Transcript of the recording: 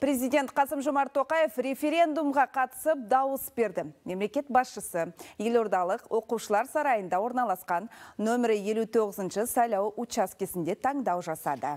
Президент Қасым Жомарт Тоқаев референдумға қатысып дауыс берді. Мемлекет басшысы елордалық оқушылар сарайында орналасқан нөмірі 59-ші сайлау учаскесінде таңдау жасады.